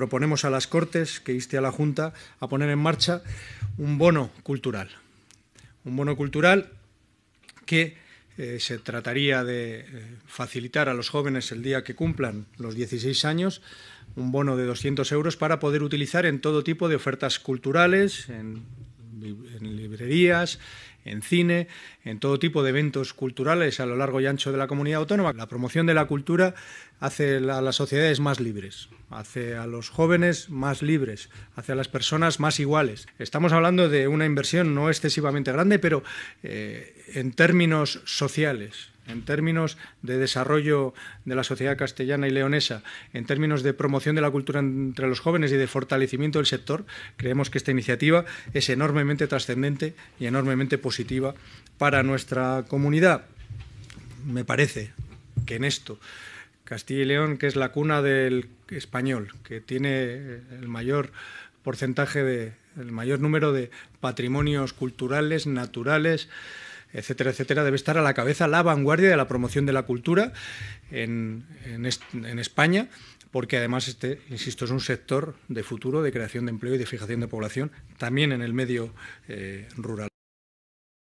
proponemos a las Cortes que inste a la Junta a poner en marcha un bono cultural. Un bono cultural que eh, se trataría de eh, facilitar a los jóvenes el día que cumplan los 16 años un bono de 200 euros para poder utilizar en todo tipo de ofertas culturales, en librerías, en cine, en todo tipo de eventos culturales a lo largo y ancho de la comunidad autónoma. La promoción de la cultura hace a las sociedades más libres, hace a los jóvenes más libres, hace a las personas más iguales. Estamos hablando de una inversión no excesivamente grande, pero eh, en términos sociales, en términos de desarrollo de la sociedad castellana y leonesa, en términos de promoción de la cultura entre los jóvenes y de fortalecimiento del sector, creemos que esta iniciativa es enormemente trascendente y enormemente positiva para nuestra comunidad. Me parece que en esto Castilla y León, que es la cuna del español, que tiene el mayor porcentaje de el mayor número de patrimonios culturales, naturales, etcétera, etcétera, debe estar a la cabeza la vanguardia de la promoción de la cultura en, España, porque además, este, insisto, es un sector de futuro, de creación de empleo y de fijación de población, también en el medio eh, rural.